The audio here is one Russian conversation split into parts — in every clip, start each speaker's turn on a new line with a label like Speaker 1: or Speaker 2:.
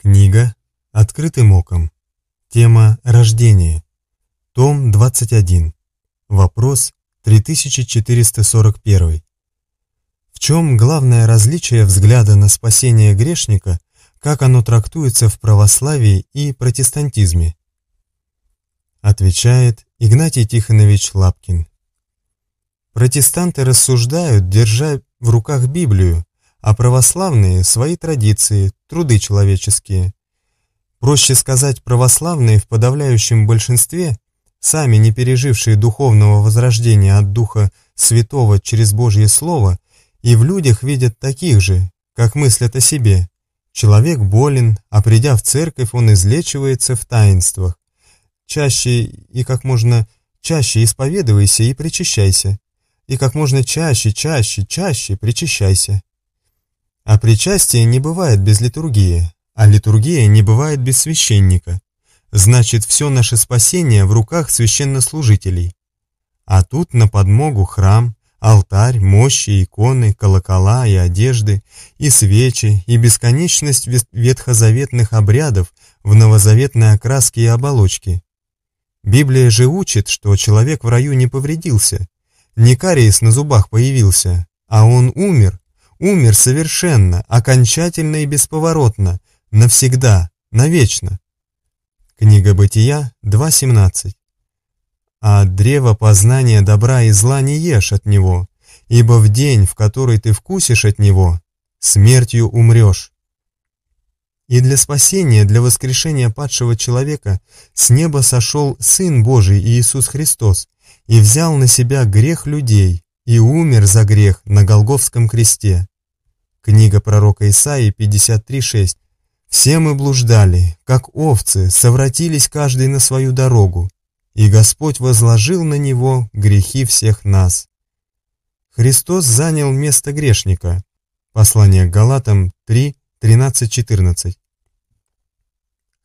Speaker 1: Книга «Открытым оком». Тема «Рождение». Том 21. Вопрос 3441. В чем главное различие взгляда на спасение грешника, как оно трактуется в православии и протестантизме? Отвечает Игнатий Тихонович Лапкин. Протестанты рассуждают, держа в руках Библию, а православные – свои традиции, труды человеческие. Проще сказать, православные в подавляющем большинстве, сами не пережившие духовного возрождения от Духа Святого через Божье Слово, и в людях видят таких же, как мыслят о себе. Человек болен, а придя в церковь, он излечивается в таинствах. Чаще и как можно чаще исповедуйся и причащайся. И как можно чаще, чаще, чаще причащайся. А причастие не бывает без литургии, а литургия не бывает без священника. Значит, все наше спасение в руках священнослужителей. А тут на подмогу храм, алтарь, мощи, иконы, колокола и одежды, и свечи, и бесконечность ветхозаветных обрядов в новозаветной окраске и оболочке. Библия же учит, что человек в раю не повредился, не кариес на зубах появился, а он умер умер совершенно, окончательно и бесповоротно, навсегда, навечно. Книга Бытия 2.17 «А древо познания добра и зла не ешь от него, ибо в день, в который ты вкусишь от него, смертью умрешь». И для спасения, для воскрешения падшего человека с неба сошел Сын Божий Иисус Христос и взял на себя грех людей, и умер за грех на Голговском кресте. Книга пророка Исаии 53.6. «Все мы блуждали, как овцы, совратились каждый на свою дорогу, и Господь возложил на него грехи всех нас». Христос занял место грешника. Послание к Галатам 3, 14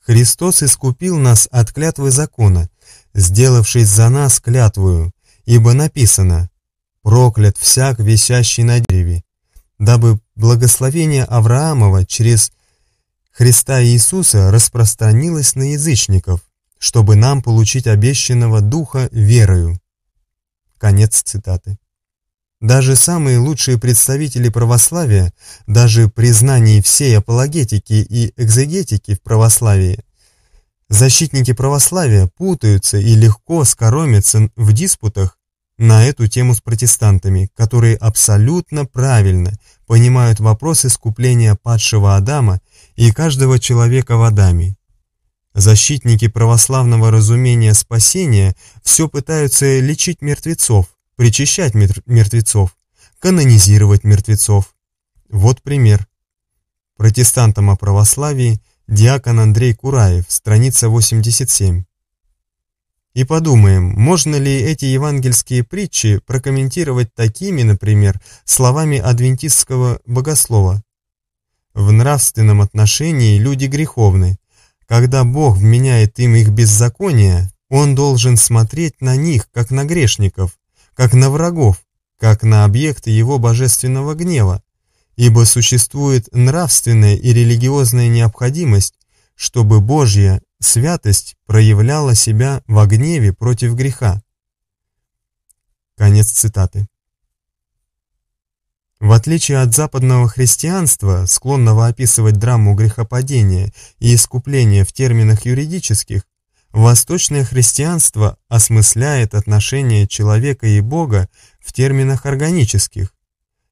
Speaker 1: Христос искупил нас от клятвы закона, сделавшись за нас клятвую, ибо написано проклят всяк, висящий на дереве, дабы благословение Авраамова через Христа Иисуса распространилось на язычников, чтобы нам получить обещанного Духа верою». Конец цитаты. Даже самые лучшие представители православия, даже признание всей апологетики и экзегетики в православии, защитники православия путаются и легко скоромятся в диспутах на эту тему с протестантами, которые абсолютно правильно понимают вопрос искупления падшего Адама и каждого человека в Адаме. Защитники православного разумения спасения все пытаются лечить мертвецов, причащать мертвецов, канонизировать мертвецов. Вот пример. Протестантам о православии, диакон Андрей Кураев, страница 87. И подумаем, можно ли эти евангельские притчи прокомментировать такими, например, словами адвентистского богослова. В нравственном отношении люди греховны. Когда Бог вменяет им их беззаконие, Он должен смотреть на них, как на грешников, как на врагов, как на объекты Его божественного гнева, ибо существует нравственная и религиозная необходимость, чтобы Божья святость проявляла себя во гневе против греха. Конец цитаты. В отличие от западного христианства, склонного описывать драму грехопадения и искупления в терминах юридических, восточное христианство осмысляет отношения человека и Бога в терминах органических.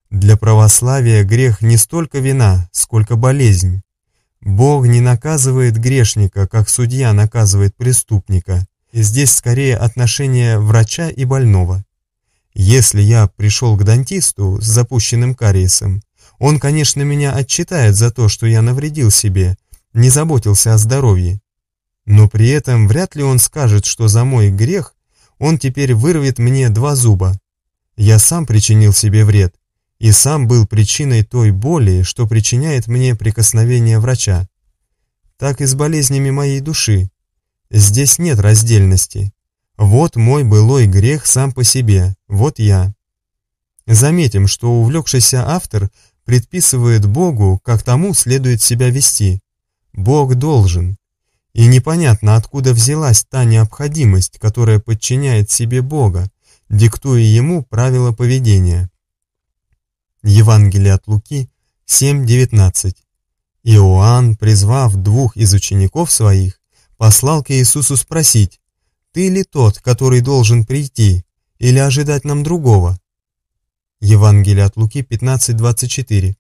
Speaker 1: Для православия грех не столько вина, сколько болезнь. Бог не наказывает грешника, как судья наказывает преступника. И здесь скорее отношение врача и больного. Если я пришел к дантисту с запущенным кариесом, он, конечно, меня отчитает за то, что я навредил себе, не заботился о здоровье. Но при этом вряд ли он скажет, что за мой грех он теперь вырвет мне два зуба. Я сам причинил себе вред, и сам был причиной той боли, что причиняет мне прикосновение врача. Так и с болезнями моей души. Здесь нет раздельности. Вот мой былой грех сам по себе, вот я. Заметим, что увлекшийся автор предписывает Богу, как тому следует себя вести. Бог должен. И непонятно, откуда взялась та необходимость, которая подчиняет себе Бога, диктуя ему правила поведения. Евангелие от Луки 7.19. Иоанн, призвав двух из учеников своих, послал к Иисусу спросить, «Ты ли тот, который должен прийти, или ожидать нам другого?» Евангелие от Луки 15.24.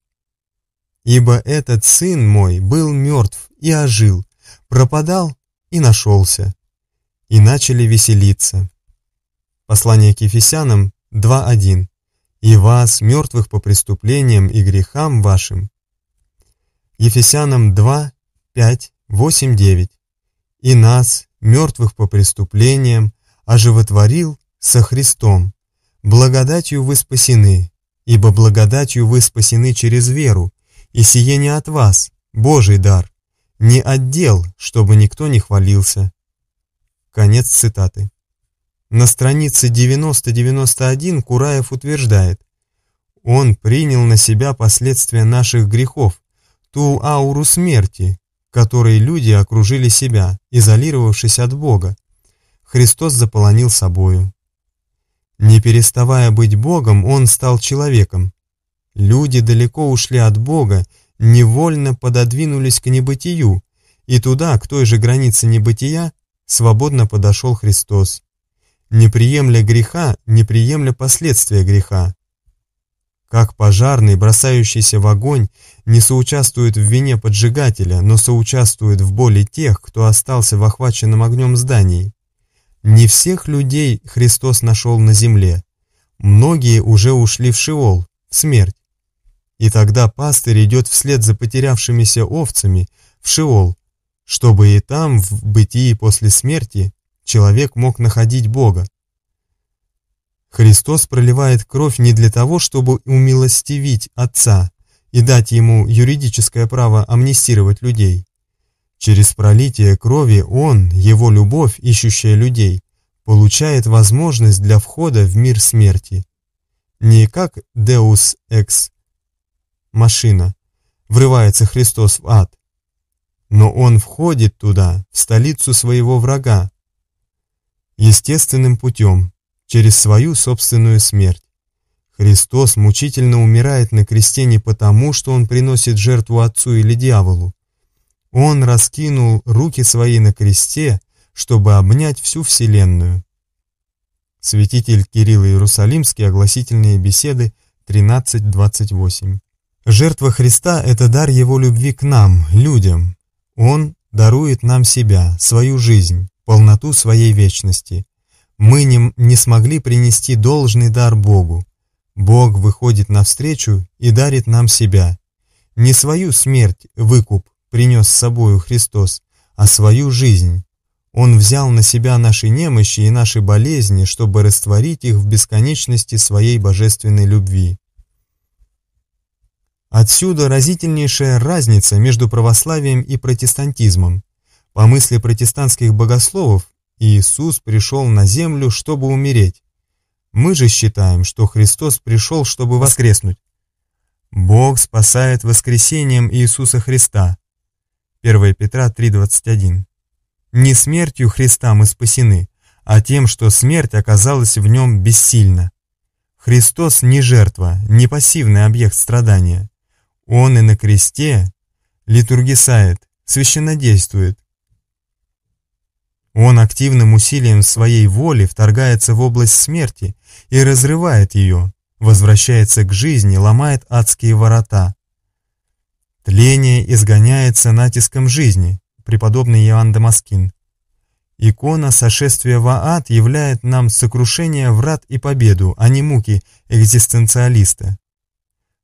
Speaker 1: «Ибо этот сын мой был мертв и ожил, пропадал и нашелся». И начали веселиться. Послание к Ефесянам 2.1 и вас, мертвых по преступлениям и грехам вашим». Ефесянам 2, 5, 8, 9. «И нас, мертвых по преступлениям, оживотворил со Христом. Благодатью вы спасены, ибо благодатью вы спасены через веру, и сие не от вас, Божий дар, не отдел, чтобы никто не хвалился». Конец цитаты. На странице 90-91 Кураев утверждает, «Он принял на себя последствия наших грехов, ту ауру смерти, которой люди окружили себя, изолировавшись от Бога. Христос заполонил собою. Не переставая быть Богом, он стал человеком. Люди далеко ушли от Бога, невольно пододвинулись к небытию, и туда, к той же границе небытия, свободно подошел Христос не приемля греха, не приемля последствия греха. Как пожарный, бросающийся в огонь, не соучаствует в вине поджигателя, но соучаствует в боли тех, кто остался в охваченном огнем здании. Не всех людей Христос нашел на земле. Многие уже ушли в Шиол, в смерть. И тогда пастырь идет вслед за потерявшимися овцами в Шиол, чтобы и там, в бытии после смерти, человек мог находить Бога. Христос проливает кровь не для того, чтобы умилостивить Отца и дать ему юридическое право амнистировать людей. Через пролитие крови Он, Его любовь, ищущая людей, получает возможность для входа в мир смерти. Не как Deus Ex машина, врывается Христос в ад, но Он входит туда, в столицу своего врага, естественным путем, через свою собственную смерть. Христос мучительно умирает на кресте не потому, что Он приносит жертву Отцу или дьяволу. Он раскинул руки свои на кресте, чтобы обнять всю Вселенную. Святитель Кирилл Иерусалимский, огласительные беседы 13.28. Жертва Христа – это дар Его любви к нам, людям. Он дарует нам себя, свою жизнь полноту своей вечности. Мы не, не смогли принести должный дар Богу. Бог выходит навстречу и дарит нам себя. Не свою смерть, выкуп, принес с собою Христос, а свою жизнь. Он взял на себя наши немощи и наши болезни, чтобы растворить их в бесконечности своей божественной любви. Отсюда разительнейшая разница между православием и протестантизмом. По мысли протестантских богословов, Иисус пришел на землю, чтобы умереть. Мы же считаем, что Христос пришел, чтобы воскреснуть. Бог спасает воскресением Иисуса Христа. 1 Петра 3:21. Не смертью Христа мы спасены, а тем, что смерть оказалась в нем бессильна. Христос не жертва, не пассивный объект страдания. Он и на кресте литургисает, действует. Он активным усилием своей воли вторгается в область смерти и разрывает ее, возвращается к жизни, ломает адские ворота. Тление изгоняется натиском жизни, преподобный Иоанн Дамаскин. Икона сошествия в ад являет нам сокрушение врат и победу, а не муки экзистенциалиста.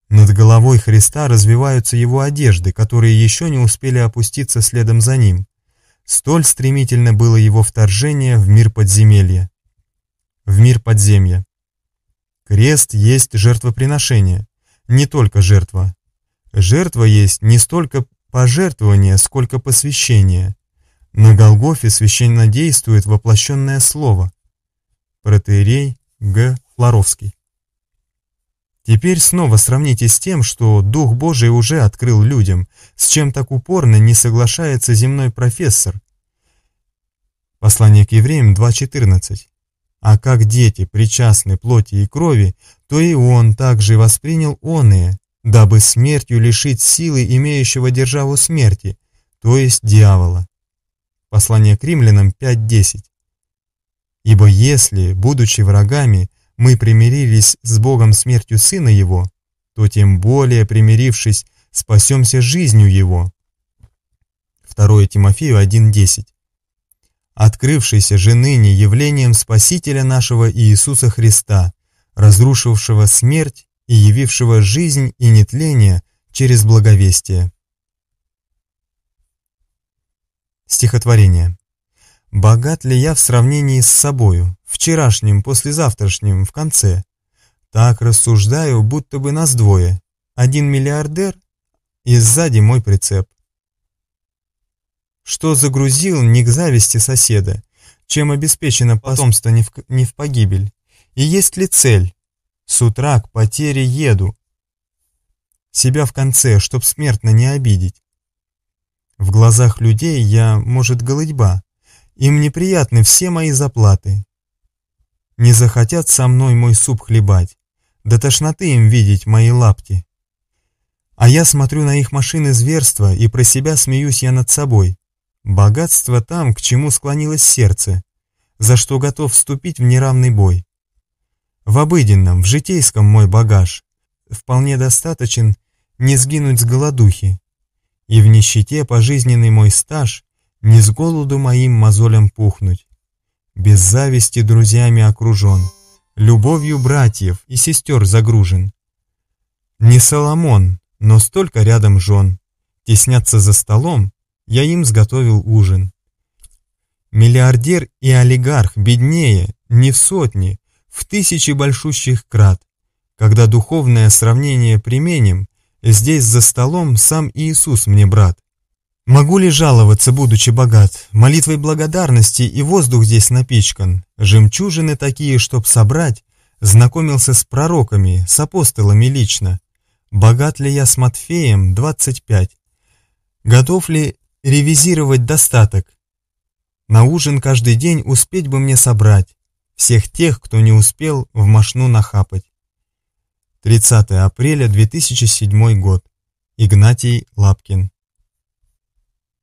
Speaker 1: Над головой Христа развиваются его одежды, которые еще не успели опуститься следом за ним. Столь стремительно было его вторжение в мир подземелья. В мир подземья. Крест есть жертвоприношение, не только жертва. Жертва есть не столько пожертвование, сколько посвящение. На Голгофе священно действует воплощенное слово. Протеерей Г. Флоровский. Теперь снова сравните с тем, что Дух Божий уже открыл людям, с чем так упорно не соглашается земной профессор. Послание к евреям 2.14. А как дети причастны плоти и крови, то и он также воспринял оные, дабы смертью лишить силы имеющего державу смерти, то есть дьявола. Послание к римлянам 5.10. Ибо если, будучи врагами, мы примирились с Богом смертью Сына Его, то тем более, примирившись, спасемся жизнью Его. 2 Тимофею 1.10 Открывшийся же ныне явлением Спасителя нашего Иисуса Христа, разрушившего смерть и явившего жизнь и нетление через благовестие. Стихотворение. Богат ли я в сравнении с собою, вчерашним, послезавтрашним, в конце? Так рассуждаю, будто бы нас двое. Один миллиардер и сзади мой прицеп. Что загрузил не к зависти соседа, чем обеспечено потомство не в, не в погибель? И есть ли цель? С утра к потере еду. Себя в конце, чтоб смертно не обидеть. В глазах людей я, может, голодьба, им неприятны все мои заплаты. Не захотят со мной мой суп хлебать, да тошноты им видеть мои лапти. А я смотрю на их машины зверства и про себя смеюсь я над собой. Богатство там, к чему склонилось сердце, за что готов вступить в неравный бой. В обыденном, в житейском мой багаж вполне достаточен не сгинуть с голодухи. И в нищете пожизненный мой стаж не с голоду моим мозолям пухнуть. Без зависти друзьями окружен, Любовью братьев и сестер загружен. Не Соломон, но столько рядом жен. Теснятся за столом, я им сготовил ужин. Миллиардер и олигарх беднее не в сотни, в тысячи большущих крат. Когда духовное сравнение применим, здесь за столом сам Иисус мне брат. Могу ли жаловаться, будучи богат? Молитвой благодарности и воздух здесь напичкан. Жемчужины такие, чтоб собрать. Знакомился с пророками, с апостолами лично. Богат ли я с Матфеем? 25. Готов ли ревизировать достаток? На ужин каждый день успеть бы мне собрать. Всех тех, кто не успел, в мошну нахапать. 30 апреля 2007 год. Игнатий Лапкин